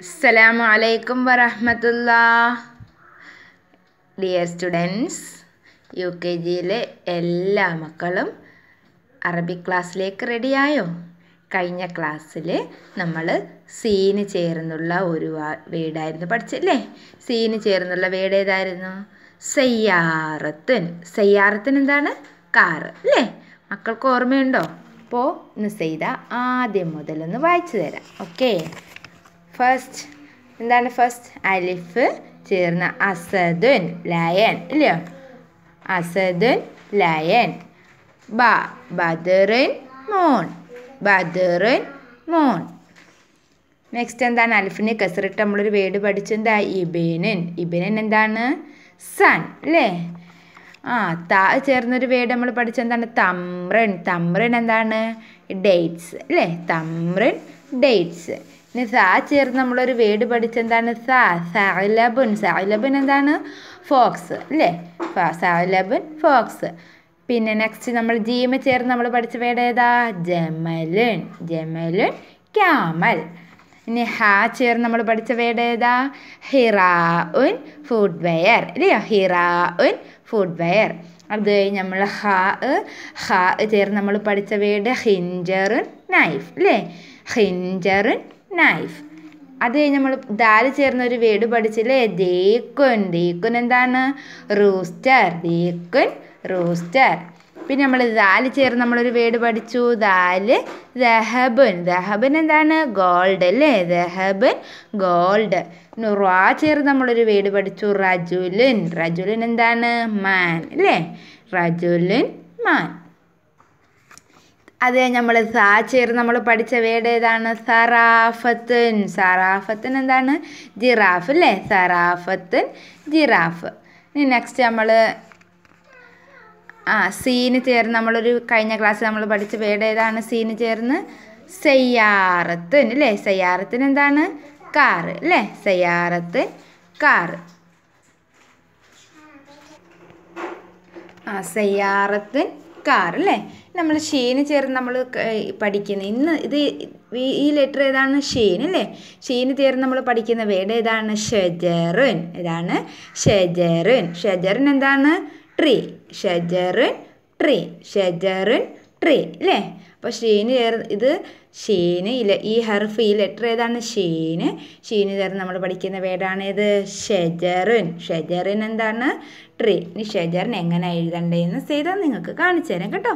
അസ്സലാമു അലൈക്കും വറഹമത്തുള്ള ഡിയർ സ്റ്റുഡൻസ് യു കെ ജിയിലെ എല്ലാ മക്കളും അറബിക് ക്ലാസ്സിലേക്ക് റെഡിയായോ കഴിഞ്ഞ ക്ലാസ്സിൽ നമ്മൾ സീന് ചേർന്നുള്ള ഒരു വീടായിരുന്നു പഠിച്ചല്ലേ സീന് ചേർന്നുള്ള വീട് ഏതായിരുന്നു സയ്യാറത്തുൻ സയ്യാറത്തിന് എന്താണ് കാറ് അല്ലേ മക്കൾക്ക് ഓർമ്മയുണ്ടോ അപ്പോൾ നിസൈദ ആദ്യം മുതലൊന്ന് വായിച്ചു തരാം ഓക്കേ ഫസ്റ്റ് എന്താണ് ഫസ്റ്റ് അലിഫ് ചേർന്ന അസദുൻ ലയൻ ഇല്ലയോ അസദുൻ ലയൻ ബ ബദറിൻ മോൺ ബദറിൻ മോൺ നെക്സ്റ്റ് എന്താണ് അലിഫിന് കസറിട്ട് നമ്മളൊരു വേട് പഠിച്ചെന്താ ഇബേനൻ ഇബേനൻ എന്താണ് സൺ അല്ലേ ആ ത ചേർന്നൊരു വേട് നമ്മൾ പഠിച്ചെന്താണ് തമ്രൻ തമ്രൻ എന്താണ് ഡേറ്റ്സ് അല്ലേ തമ്രൻ ഡേറ്റ്സ് ഇനി സാ ചേർന്ന് നമ്മളൊരു വേഡ് പഠിച്ചെന്താണ് സാ സാലബുൻ സാലബുൻ എന്താണ് ഫോക്സ് അല്ലേ സാലബുൻ ഫോക്സ് പിന്നെ നെക്സ്റ്റ് നമ്മൾ ജീമ ചേർന്ന് നമ്മൾ പഠിച്ച വേഡ് ഏതാ ജമലുൻ ജമലുൻ ക്യാമൽ ഇനി ഹാ ചേർന്ന് നമ്മൾ പഠിച്ച വേഡ് ഏതാ ഹിറാ ഉൻ ഫുഡ് വെയർ അല്ലയോ ഹിറാ ഉൻ ഫുഡ് വെയർ അത് കഴിഞ്ഞ് നമ്മൾ ഹാ ഹാ ചേർന്ന് നമ്മൾ പഠിച്ച വേഡ് ഹിഞ്ചറുൻ നൈഫ് അല്ലേ ഹിഞ്ചറുൻ നൈഫ് അത് കഴിഞ്ഞ് നമ്മൾ ദാല് ചേർന്ന ഒരു വേട് പഠിച്ചില്ലേ ദേക്കുൻ ദേക്കുൻ എന്താണ് റൂസ്റ്റർ ദേക്കുൻ റൂസ്റ്റർ പിന്നെ നമ്മൾ ദാല് ചേർന്ന് നമ്മളൊരു വേട് പഠിച്ചു ദാല് ദഹബുൻ ദഹബുൻ എന്താണ് ഗോൾഡ് അല്ലേ ദഹബുൻ ഗോൾഡ് റാ ചേർന്ന് നമ്മളൊരു വേട് പഠിച്ചു റജുലിൻ റജുലിൻ എന്താണ് മാൻ അല്ലേ റജുലിൻ മാൻ അത് നമ്മൾ സാ ചേർന്ന് നമ്മൾ പഠിച്ച വേർഡ് ഏതാണ് സറാഫത്തൻ സറാഫത്തൻ എന്താണ് ജിറാഫ് അല്ലേ സറാഫത്തൻ ജിറാഫ് ഇനി നെക്സ്റ്റ് നമ്മൾ ആ സീന് ചേർന്ന് നമ്മളൊരു കഴിഞ്ഞ ക്ലാസ്സിൽ നമ്മൾ പഠിച്ച വേർഡ് ഏതാണ് സീന് ചേർന്ന് സയ്യാറത്തൻ അല്ലേ സയ്യാറത്തിന് എന്താണ് കാറ് അല്ലേ സയ്യാറത്ത് കാറ് ആ സയ്യാറത്തിൻ കാർ അല്ലേ നമ്മൾ ഷീന് ചേർന്ന് നമ്മൾ പഠിക്കുന്നത് ഇന്ന് ഇത് ഈ ലെറ്റർ ഏതാണ് ഷീൻ അല്ലേ ഷീന് ചേർന്ന് നമ്മൾ പഠിക്കുന്ന വേട് ഏതാണ് ഷജറുൻ ഏതാണ് ഷജറുൻ ഷജറുൻ എന്താണ് ട്രീ ഷജറുൻ ട്രീ ഷജറുൻ ട്രീ അല്ലേ അപ്പോൾ ഷീന് ചേർ ഇത് ഷീന് ഇല്ല ഈ ഹർഫ് ഈ ലെറ്റർ ഏതാണ് ഷീന് ഷീന് ചേർന്ന് നമ്മൾ പഠിക്കുന്ന വേർഡാണേത് ഷെജറിൻ ഷെജറിൻ എന്താണ് ട്രീ ഇനി ഷെജറിൻ എങ്ങനെ എഴുതണ്ടേന്ന് ചെയ്താൽ നിങ്ങൾക്ക് കാണിച്ചു തരാം കേട്ടോ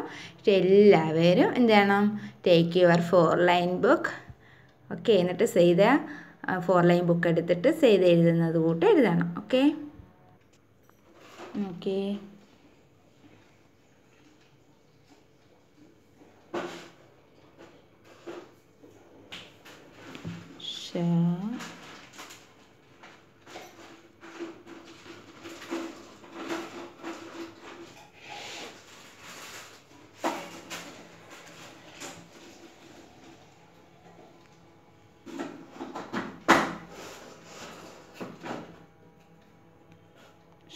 എല്ലാവരും എന്ത് ചെയ്യണം take your four line book okay എന്നിട്ട് ചെയ്ത ഫോർ ലൈൻ ബുക്ക് എടുത്തിട്ട് ചെയ്ത് എഴുതുന്നത് കൂട്ട് എഴുതണം ഓക്കെ ഓക്കേ ച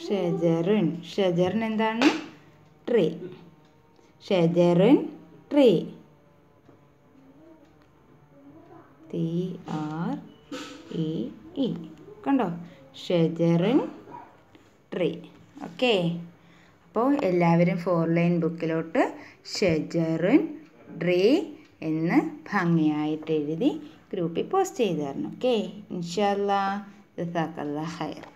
ഷെജറിൻ ഷെജറിൻ എന്താണ് ട്രീ ഷെജറിൻ tree T R E E കണ്ടോ ഷെജറിൻ ട്രീ ഓക്കെ അപ്പോൾ എല്ലാവരും ഫോർ ലൈൻ ബുക്കിലോട്ട് ഷെജറിൻ ട്രീ എന്ന് ഭംഗിയായിട്ട് എഴുതി ഗ്രൂപ്പിൽ പോസ്റ്റ് ചെയ്തു തരണം ഓക്കെ ഇൻഷല്ല ജസാക്കല്ല ഹയർ